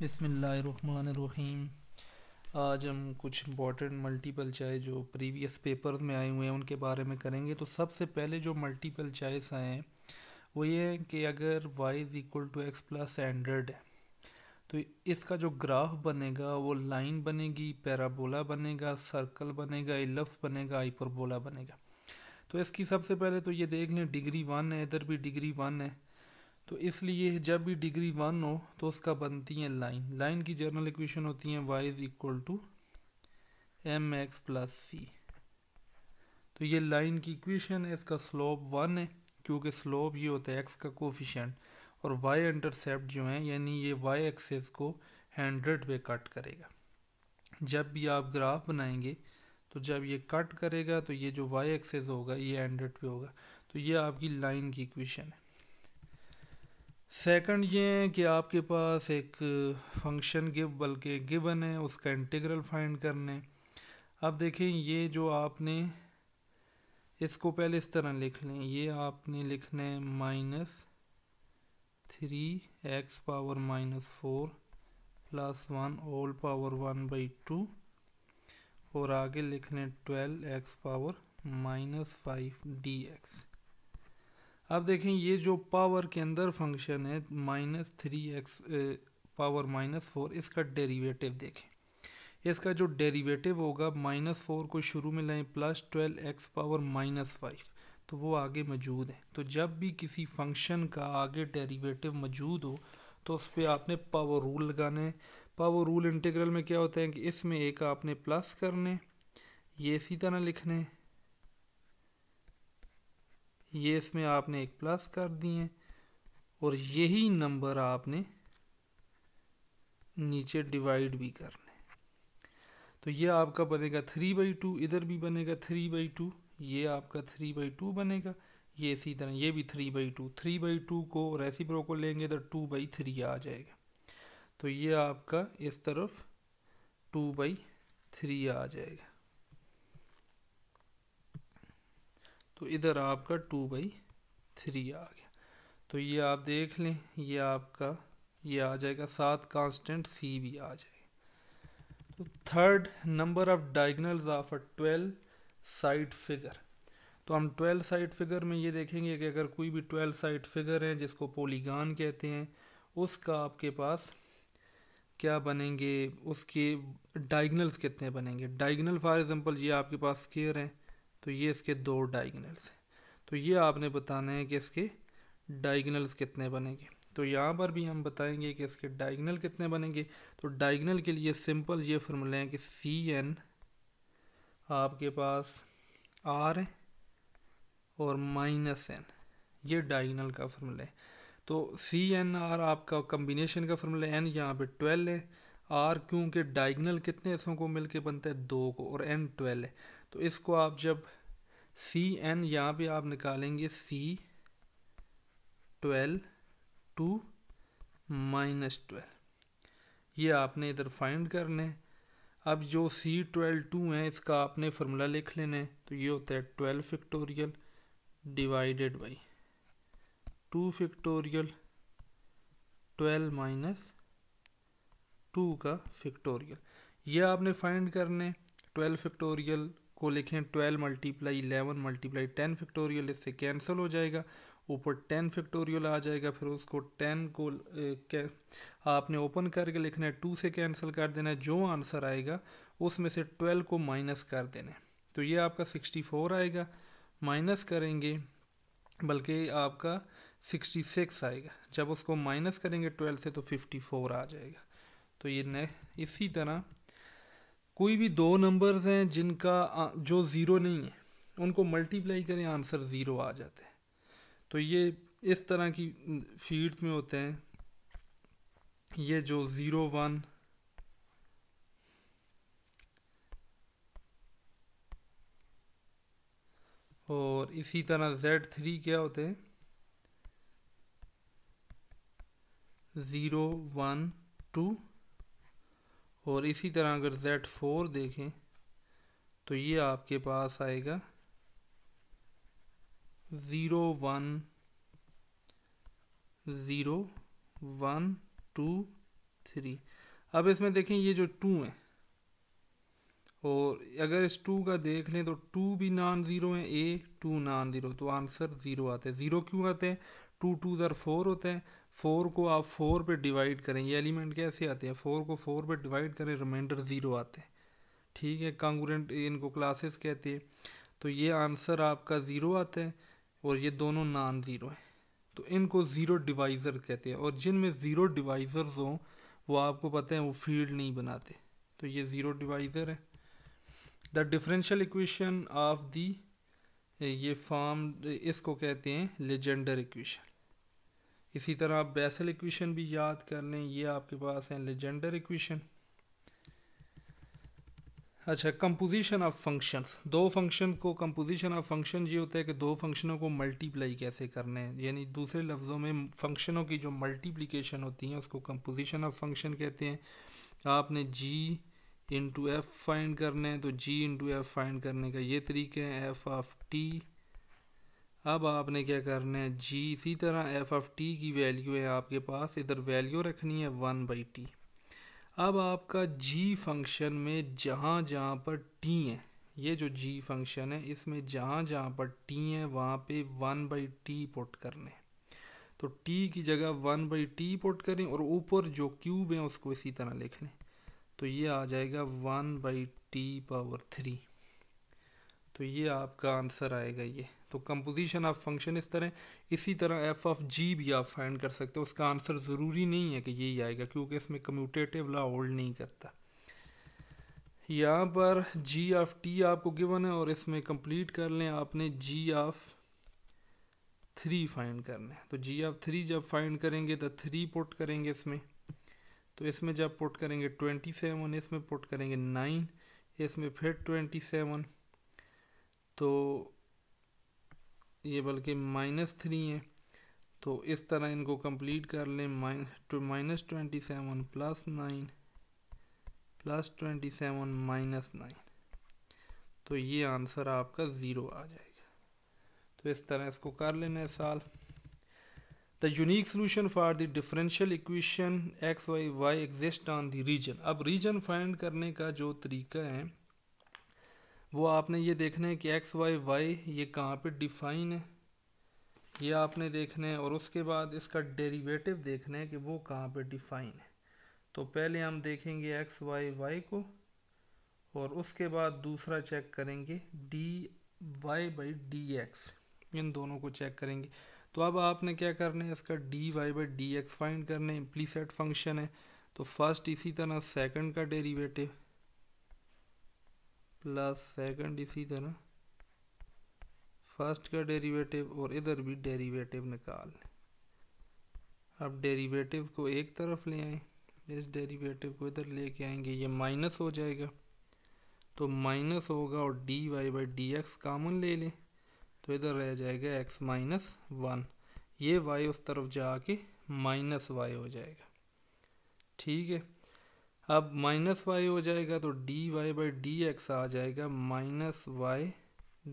बिसमीम आज हम कुछ इम्पॉर्टेंट मल्टीपल चॉइस जो प्रीवियस पेपर्स में आए हुए हैं उनके बारे में करेंगे तो सबसे पहले जो मल्टीपल चॉइस आए हैं वो ये है कि अगर y is equal to x plus hundred है तो इसका जो ग्राफ बनेगा वो लाइन बनेगी पैराबोला बनेगा सर्कल बनेगा इलफ बनेगा हाइपरबोला बनेगा तो इसकी सबसे पहले तो ये देख लें डिग्री वन है इधर भी डिग्री वन है तो इसलिए जब भी डिग्री वन हो तो उसका बनती है लाइन लाइन की जर्नल इक्वेशन होती है y is equal to m x plus c तो ये लाइन की इक्वेशन है इसका स्लोप वन है क्योंकि स्लोप ये होता है एक्स का कोफिशेंट और वाई इंटरसेप्ट जो है यानी ये वाई एक्सेस को हंड्रेड पे कट करेगा जब भी आप ग्राफ बनाएंगे तो जब ये कट करेगा तो ये जो वाई एक्सेस होगा ये हंड्रेड पे होगा तो ये आपकी लाइन की इक्वेशन है सेकंड ये है कि आपके पास एक फंक्शन गिव बल्कि गिवन है उसका इंटीग्रल फाइंड करने अब देखें ये जो आपने इसको पहले इस तरह लिख लें ये आपने लिखना है minus three x power minus four plus one whole power one by two और आगे लिखने twelve x power minus five d x अब देखें ये जो पावर के अंदर फंक्शन है minus three x power minus four इसका डेरिवेटिव देखें इसका जो डेरिवेटिव होगा माइनस फोर को शुरू में लाएं plus twelve x power minus five तो वो आगे मौजूद है तो जब भी किसी फंक्शन का आगे डेरिवेटिव मौजूद हो तो उस पर आपने पावर रूल लगाना है पावर रूल इंटीग्रल में क्या होता है कि इसमें एक आपने प्लस करने ये इसी तरह लिखने ये इसमें आपने एक प्लस कर दिए और यही नंबर आपने नीचे डिवाइड भी करने तो ये आपका बनेगा थ्री बाई टू इधर भी बनेगा थ्री बाई टू ये आपका थ्री बाई टू बनेगा ये इसी तरह ये भी three by two three by two को रेसिप्रो को लेंगे तो टू बाई थ्री आ जाएगा तो ये आपका इस तरफ टू बाई थ्री आ जाएगा तो इधर आपका टू बाई थ्री आ गया तो ये आप देख लें ये आपका ये आ जाएगा सात कांस्टेंट सी भी आ जाएगा तो third number of diagonals of a twelve side figure तो हम ट्वेल्व साइड फिगर में ये देखेंगे कि अगर कोई भी ट्वेल्व साइड फिगर है जिसको पोलीगान कहते हैं उसका आपके पास क्या बनेंगे उसके डायगनल्स कितने बनेंगे डायगनल फॉर एग्ज़ाम्पल ये आपके पास स्केयर हैं तो ये इसके दो डाइगनल्स हैं तो ये आपने बताना है कि इसके डाइगनल्स कितने बनेंगे तो यहाँ पर भी हम बताएंगे कि इसके डाइगनल कितने बनेंगे तो डाइगनल के लिए सिंपल ये फॉर्मूला है कि सी एन आपके पास आर है और माइनस एन ये डाइगनल का फॉर्मूला है तो सी एन आर आपका कम्बिनेशन का फॉर्मूला एन यहाँ पे ट्वेल्व है आर क्योंकि डाइगनल कितने हिस्सों को मिलके बनता है दो को और एन ट्वेल्व है तो इसको आप जब सी एन यहाँ पे आप निकालेंगे c twelve two minus twelve ये आपने इधर फाइंड करने है अब जो सी ट्वेल्व टू है इसका आपने फार्मूला लिख लेना है तो ये होता है twelve factorial divided by two factorial twelve minus two का फिक्टोरियल ये आपने फाइंड करने ट्वेल्व फिक्टोरियल को लिखें twelve multiply eleven multiply ten factorial इससे कैंसिल हो जाएगा ऊपर टेन फैक्टोरियल आ जाएगा फिर उसको टेन को ए, आपने ओपन करके लिखना है टू से कैंसिल कर देना है जो आंसर आएगा उसमें से ट्वेल्व को माइनस कर देना है तो ये आपका सिक्सटी फोर आएगा माइनस करेंगे बल्कि आपका सिक्सटी सिक्स आएगा जब उसको माइनस करेंगे ट्वेल्व से तो फिफ्टी फोर आ जाएगा तो ये इसी तरह कोई भी दो नंबर्स हैं जिनका जो ज़ीरो नहीं है उनको मल्टीप्लाई करें आंसर ज़ीरो आ जाता है तो ये इस तरह की फील्ड्स में होते हैं ये जो ज़ीरो वन और इसी तरह जेड थ्री क्या होते हैं ज़ीरो वन टू और इसी तरह अगर जेड फोर देखें तो ये आपके पास आएगा zero one zero one two three अब इसमें देखें ये जो टू है और अगर इस टू का देख लें तो टू भी नॉन ज़ीरो है ए टू नॉन ज़ीरो तो आंसर ज़ीरो आते हैं ज़ीरो क्यों आते हैं टू टू ज़र फोर होते हैं फोर को आप फोर पे डिवाइड करें ये एलिमेंट कैसे आते हैं फोर को फोर पे डिवाइड करें रिमाइंडर ज़ीरो आते हैं ठीक है कांगूरेंट इनको क्लासेस कहते हैं तो ये आंसर आपका ज़ीरो आता है और ये दोनों नॉन ज़ीरो हैं तो इनको ज़ीरो डिवाइज़र कहते हैं और जिन में ज़ीरो डिवाइज़र्स हों वो आपको पता है वो फील्ड नहीं बनाते तो ये ज़ीरो डिवाइज़र है the differential equation of the ये फॉर्म इसको कहते हैं लेजेंडर इक्वेशन इसी तरह आप बेसल इक्वेशन भी याद कर लें ये आपके पास है लेजेंडर इक्वेशन अच्छा कंपोजिशन ऑफ फंक्शंस दो फंक्शन को कंपोजिशन ऑफ फंक्शन ये होता है कि दो फंक्शनों को मल्टीप्लाई कैसे करना है यानी दूसरे लफ्ज़ों में फंक्शनों की जो मल्टीप्लिकेशन होती है उसको कंपोजिशन ऑफ फंक्शन कहते हैं आपने जी इंटू एफ फाइंड करना है तो जी इंटू एफ फाइंड करने का ये तरीका है एफ ऑफ टी अब आपने क्या करना है जी इसी तरह एफ एफ टी की वैल्यू है आपके पास इधर वैल्यू रखनी है वन बाई टी अब आपका जी फंक्शन में जहाँ जहाँ पर टी है ये जो जी फंक्शन है इसमें जहाँ जहाँ पर टी है वहाँ पे वन बाई टी पुट करने तो टी की जगह वन बाई टी पुट करें और ऊपर जो क्यूब है उसको इसी तरह लिख लें तो ये आ जाएगा one by t power three तो ये आपका आंसर आएगा ये तो कंपोजिशन ऑफ फंक्शन इस तरह इसी तरह एफ ऑफ जी भी आप फाइंड कर सकते हो उसका आंसर ज़रूरी नहीं है कि यही आएगा क्योंकि इसमें कम्यूटेटिव ला होल्ड नहीं करता यहाँ पर जी ऑफ टी आपको गिवन है और इसमें कंप्लीट कर लें आपने जी ऑफ थ्री फाइंड करना है तो जी ऑफ थ्री जब फाइंड करेंगे तो थ्री पुट करेंगे इसमें तो इसमें जब पुट करेंगे ट्वेंटी सेवन इसमें पुट करेंगे नाइन इसमें फिर ट्वेंटी सेवन तो ये बल्कि माइनस थ्री है तो इस तरह इनको कंप्लीट कर लें minus twenty seven plus nine plus twenty seven minus nine तो ये आंसर आपका ज़ीरो आ जाएगा तो इस तरह इसको कर लेना है साल the unique solution for the differential equation x y y exist on the region अब रीजन फाइंड करने का जो तरीका है वो आपने ये देखना है कि एक्स वाई वाई ये कहाँ पे डिफाइन है ये आपने देखना है और उसके बाद इसका डेरिवेटिव देखना है कि वो कहाँ पे डिफाइन है तो पहले हम देखेंगे एक्स वाई वाई को और उसके बाद दूसरा चेक करेंगे d y by d x इन दोनों को चेक करेंगे तो अब आपने क्या करना है इसका d y by d x find करना है इम्प्लीसेट फंक्शन है तो फर्स्ट इसी तरह सेकंड का डेरिवेटिव प्लस सेकंड इसी तरह फर्स्ट का डेरिवेटिव और इधर भी डेरिवेटिव निकाल अब डेरिवेटिव को एक तरफ ले आए इस डेरिवेटिव को इधर लेके आएंगे ये माइनस हो जाएगा तो माइनस होगा और d y by d x common ले लें तो इधर रह जाएगा एक्स माइनस वन ये वाई उस तरफ जाके माइनस वाई हो जाएगा ठीक है अब माइनस वाई हो जाएगा तो d y by d x आ जाएगा minus y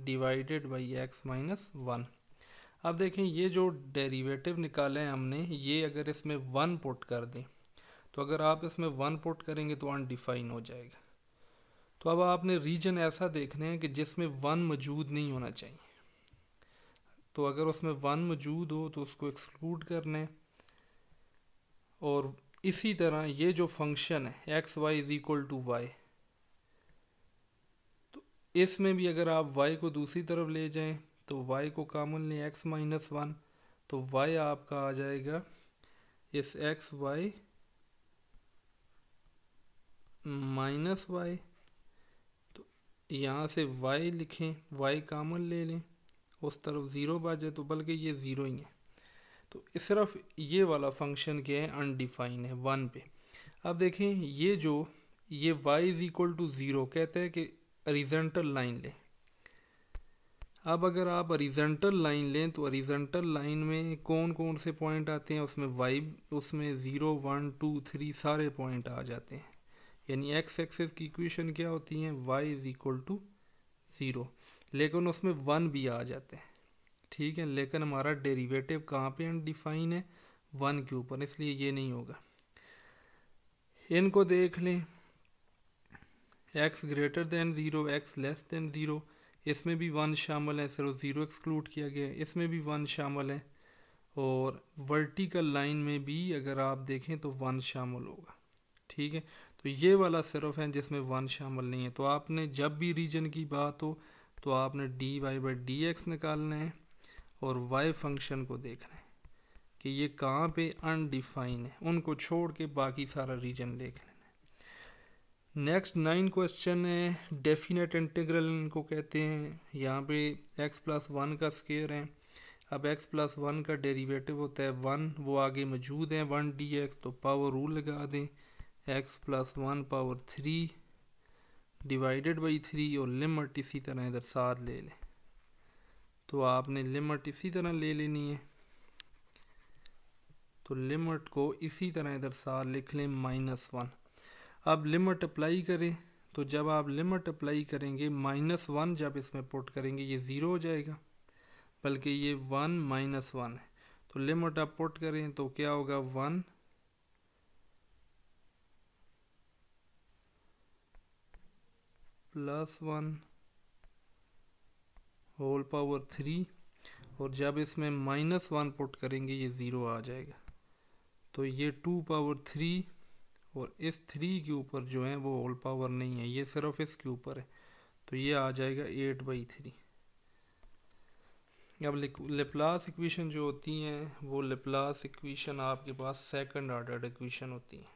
divided by x minus one अब देखें ये जो डेरिवेटिव निकाले हैं हमने ये अगर इसमें वन पुट कर दें तो अगर आप इसमें वन पुट करेंगे तो अनडिफाइन हो जाएगा तो अब आपने रीजन ऐसा देखना है कि जिसमें वन मौजूद नहीं होना चाहिए तो अगर उसमें वन मौजूद हो तो उसको एक्सक्लूड करना है और इसी तरह ये जो फंक्शन है x y is equal to y तो इसमें भी अगर आप वाई को दूसरी तरफ ले जाएं तो वाई को कामन लें एक्स माइनस वन तो वाई आपका आ जाएगा इस एक्स वाई माइनस वाई तो यहाँ से वाई लिखें वाई कामन ले लें उस तरफ ज़ीरो बाज जाए तो बल्कि ये ज़ीरो ही है तो सिर्फ ये वाला फंक्शन क्या है अनडिफाइन है वन पे अब देखें ये जो ये y is equal to zero कहते हैं कि अरिजेंटल लाइन लें अब अगर आप अरिजेंटल लाइन लें तो अरिजेंटल लाइन में कौन कौन से पॉइंट आते हैं उसमें वाई उसमें ज़ीरो वन टू थ्री सारे पॉइंट आ जाते हैं यानी एक्स एक्सेस की इक्वेशन क्या होती है y is equal to zero लेकिन उसमें वन भी आ जाते हैं ठीक है लेकिन हमारा डेरिवेटिव कहाँ पे डिफाइन है वन के ऊपर इसलिए ये नहीं होगा इनको देख लें x greater than zero x less than zero इसमें भी वन शामिल है सिर्फ ज़ीरो एक्सक्लूड किया गया है इसमें भी वन शामिल है और वर्टिकल लाइन में भी अगर आप देखें तो वन शामिल होगा ठीक है तो ये वाला सिर्फ है जिसमें वन शामिल नहीं है तो आपने जब भी रीजन की बात हो तो आपने d y by d x निकालना है और वाई फंक्शन को देख रहे हैं कि ये कहाँ पे अनडिफाइन है उनको छोड़ के बाकी सारा रीजन देख लेना नेक्स्ट नाइन क्वेश्चन है डेफिनेट इंटीग्रल इनको कहते हैं यहाँ पे एक्स प्लस वन का स्केयर है अब x प्लस वन का डेरिवेटिव होता है वन वो आगे मौजूद है वन डी एक्स तो पावर रूल लगा दें x plus one power three divided by three और लिमिट इसी तरह इधर साथ ले लें तो आपने लिमिट इसी तरह ले लेनी है तो लिमिट को इसी तरह इधर सार लिख लें माइनस वन अब लिमिट अप्लाई करें तो जब आप लिमिट अप्लाई करेंगे माइनस वन जब इसमें पुट करेंगे ये ज़ीरो हो जाएगा बल्कि ये वन माइनस वन है तो लिमिट आप पुट करें तो क्या होगा one plus one whole power three और जब इसमें माइनस वन पुट करेंगे ये ज़ीरो आ जाएगा तो ये टू पावर थ्री और इस थ्री के ऊपर जो है वो होल पावर नहीं है ये सिर्फ इसके ऊपर है तो ये आ जाएगा एट बाई थ्री अब लिप्लास इक्वेशन जो होती हैं वो लिप्लास इक्वेशन आपके पास सेकंड आर्डर इक्वेशन होती हैं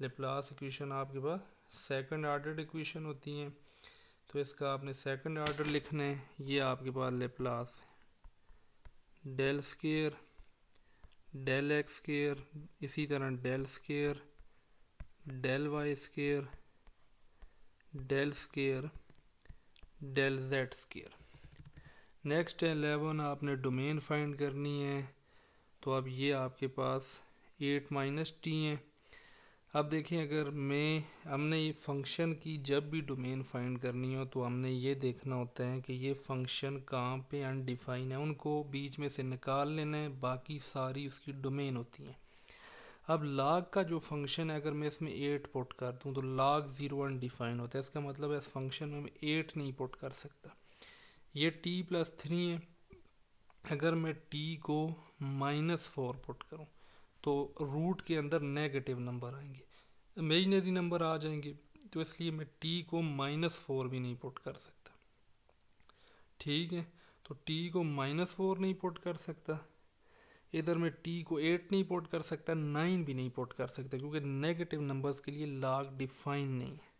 लिप्लास इक्वेशन आपके पास सेकंड आर्डर इक्वेशन होती हैं तो इसका आपने सेकंड ऑर्डर लिखना है ये आपके पास Laplace del square del x square इसी तरह del square del y square del square del z square next है एलेवन आपने डोमेन फाइंड करनी है तो अब ये आपके पास एट माइनस टी है अब देखें अगर मैं हमने ये फंक्शन की जब भी डोमेन फाइंड करनी हो तो हमने ये देखना होता है कि ये फंक्शन कहाँ पे अनडिफाइन है उनको बीच में से निकाल लेना है बाकी सारी उसकी डोमेन होती हैं अब लाग का जो फंक्शन है अगर मैं इसमें एट पुट कर दूँ तो लाग ज़ीरो अनडिफाइन होता है इसका मतलब है इस फंक्शन में मैं एट नहीं पुट कर सकता ये टी प्लस थ्री है अगर मैं टी को माइनस फोर पुट करूँ तो रूट के अंदर नेगेटिव नंबर आएंगे इमेजनरी नंबर आ जाएंगे तो इसलिए मैं टी को माइनस फोर भी नहीं पुट कर सकता ठीक है तो टी को माइनस फोर नहीं पुट कर सकता इधर मैं टी को एट नहीं पुट कर सकता नाइन भी नहीं पुट कर सकता क्योंकि नेगेटिव नंबर्स के लिए लाग डिफाइन नहीं है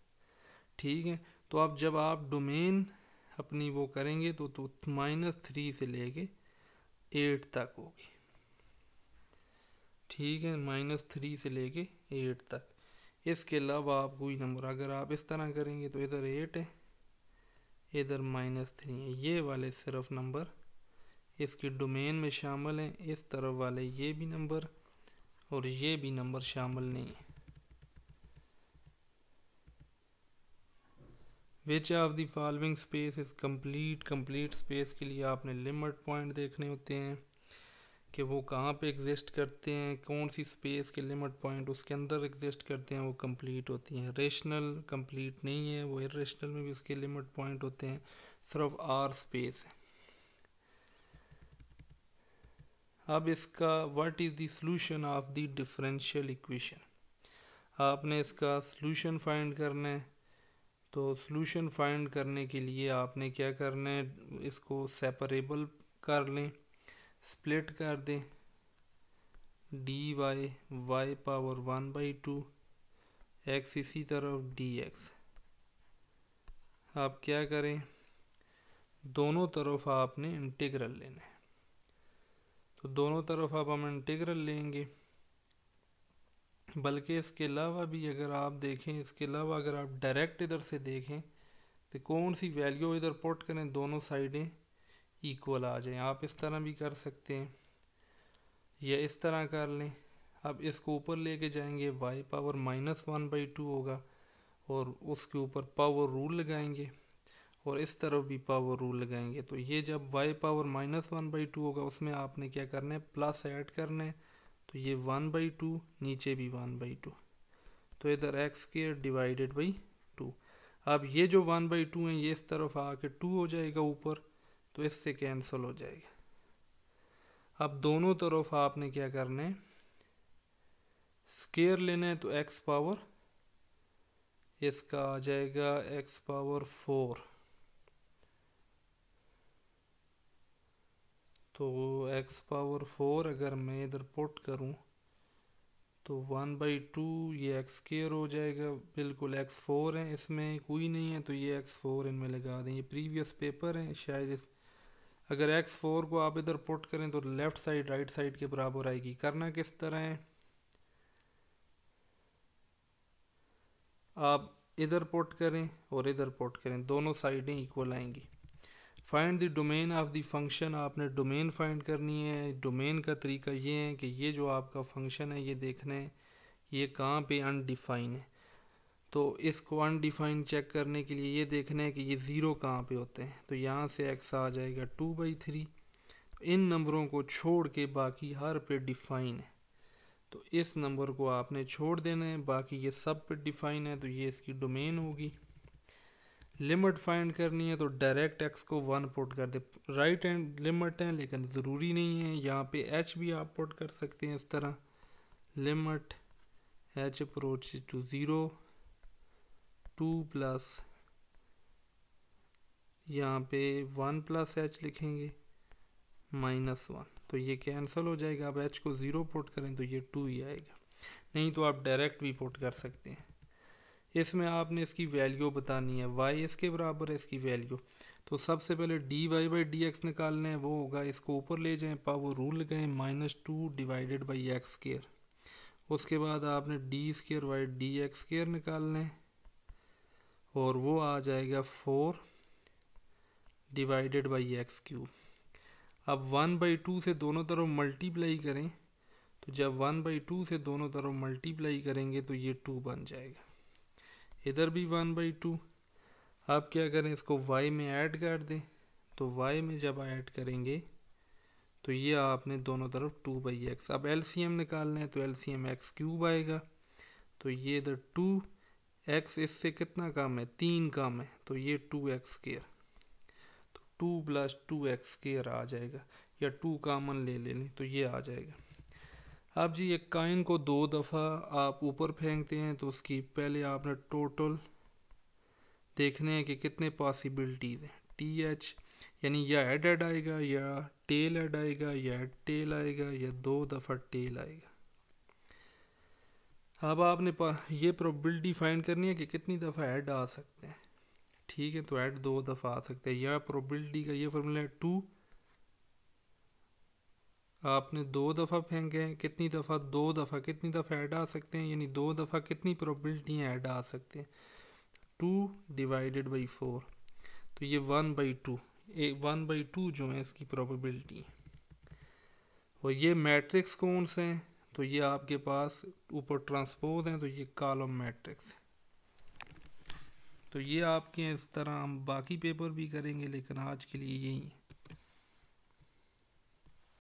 ठीक है तो आप जब आप डोमेन अपनी वो करेंगे तो, तो माइनस थ्री से लेके एट तक होगी ठीक है माइनस थ्री से लेके एट तक इसके अलावा आपको कोई नंबर अगर आप इस तरह करेंगे तो इधर एट है इधर माइनस थ्री है ये वाले सिर्फ नंबर इसके डोमेन में शामिल हैं इस तरफ वाले ये भी नंबर और ये भी नंबर शामिल नहीं है which of the following space is complete complete space के लिए आपने लिमिट पॉइंट देखने होते हैं कि वो कहाँ पे एग्जिस्ट करते हैं कौन सी स्पेस के लिमिट पॉइंट उसके अंदर एग्जिस्ट करते हैं वो कंप्लीट होती हैं रेशनल कंप्लीट नहीं है वो इरेशनल में भी उसके लिमिट पॉइंट होते हैं सिर्फ आर स्पेस है अब इसका what is the solution of the differential equation आपने इसका सॉल्यूशन फाइंड करना है तो सॉल्यूशन फाइंड करने के लिए आपने क्या करना है इसको सेपरेबल कर लें स्प्लिट कर दें d y y power one by two x इसी तरफ डी एक्स आप क्या करें दोनों तरफ आपने इंटीग्रल लेना है तो दोनों तरफ आप हम इंटीग्रल लेंगे बल्कि इसके अलावा भी अगर आप देखें इसके अलावा अगर आप डायरेक्ट इधर से देखें तो कौन सी वैल्यू इधर पुट करें दोनों साइडें इक्वल आ जाए आप इस तरह भी कर सकते हैं या इस तरह कर लें अब इसको ऊपर लेके जाएंगे y power minus one by two होगा और उसके ऊपर पावर रूल लगाएंगे और इस तरफ भी पावर रूल लगाएंगे तो ये जब y power minus one by two होगा उसमें आपने क्या करना है प्लस ऐड करना है तो ये वन बाई टू नीचे भी वन बाई टू तो इधर एक्स के डिवाइडेड बाई टू अब ये जो वन बाई टू है ये इस तरफ आके टू हो जाएगा ऊपर तो इससे कैंसिल हो जाएगा अब दोनों तरफ आपने क्या करना है स्केयर लेना है तो एक्स पावर इसका आ जाएगा एक्स पावर फोर तो एक्स पावर फोर अगर मैं इधर पुट करूं तो वन बाई टू ये एक्स स्केयर हो जाएगा बिल्कुल एक्स फोर है इसमें कोई नहीं है तो ये एक्स फोर इनमें लगा दें ये प्रीवियस पेपर है शायद इस अगर एक्स फोर को आप इधर पुट करें तो लेफ़्ट साइड राइट साइड के बराबर आएगी करना किस तरह है आप इधर पुट करें और इधर पुट करें दोनों साइडें इक्वल आएंगी find the domain of the function आपने डोमेन फाइंड करनी है डोमेन का तरीका ये है कि ये जो आपका फंक्शन है ये देखना है ये कहाँ पे अनडिफाइन है तो इसको अनडिफाइन चेक करने के लिए ये देखना है कि ये ज़ीरो कहाँ पे होते हैं तो यहाँ से एक्स आ जाएगा टू बाई थ्री इन नंबरों को छोड़ के बाकी हर पे डिफाइन है तो इस नंबर को आपने छोड़ देना है बाकी ये सब पे डिफाइन है तो ये इसकी डोमेन होगी लिमिट फाइंड करनी है तो डायरेक्ट एक्स को वन पुट कर दे राइट हैंड लिमिट है लेकिन ज़रूरी नहीं है यहाँ पे एच भी आप पुट कर सकते हैं इस तरह limit h approach to zero to plus यहाँ पे वन प्लस एच लिखेंगे माइनस वन तो ये कैंसिल हो जाएगा आप एच को ज़ीरो पुट करें तो ये टू ही आएगा नहीं तो आप डायरेक्ट भी पुट कर सकते हैं इसमें आपने इसकी वैल्यू बतानी है वाई इसके बराबर है इसकी वैल्यू तो सबसे पहले d y by d x निकालना है वो होगा इसको ऊपर ले जाएं पावर रूल लगाएं minus two divided by x square उसके बाद आपने d square y d x square निकालना है और वो आ जाएगा four divided by x cube अब वन बाई टू से दोनों तरफ मल्टीप्लाई करें तो जब वन बाई टू से दोनों तरफ मल्टीप्लाई करेंगे तो ये टू बन जाएगा इधर भी वन बाई टू आप क्या करें इसको वाई में ऐड कर दें तो वाई में जब ऐड करेंगे तो ये आपने दोनों तरफ टू बाई एक्स अब एल सी एम निकालना है तो L C M x cube आएगा तो ये इधर टू एक्स इससे कितना कम है तीन कम है तो ये टू एक्स स्केयर तो two plus two x square आ जाएगा या टू कामन ले ले लें तो ये आ जाएगा अब जी एक काइन को दो दफ़ा आप ऊपर फेंकते हैं तो उसकी पहले आपने टोटल देखने हैं कि कितने पॉसिबिलिटीज़ हैं टी एच यानी या एड एड आएगा या टेल एड आएगा या टेल आएगा या दो दफ़ा टेल आएगा अब आपने ये प्रोबेबिलिटी फाइंड करनी है कि कितनी दफ़ा ऐड आ सकते हैं ठीक है तो ऐड दो दफ़ा आ सकते हैं या प्रोबेबिलिटी का ये फॉर्मूला है टू आपने दो दफ़ा फेंके हैं कितनी दफ़ा दो दफ़ा कितनी दफ़ा ऐड आ सकते हैं यानी दो दफ़ा कितनी प्रोबेबिलिटी ऐड आ सकते हैं टू डिवाइडेड बाई फोर तो ये one by two a one by two जो है इसकी प्रोबेबिलिटी और ये मैट्रिक्स कौन से हैं तो ये आपके पास ऊपर ट्रांसपोज हैं तो ये कॉलम मैट्रिक्स है तो ये आपके इस तरह हम बाकी पेपर भी करेंगे लेकिन आज के लिए यही है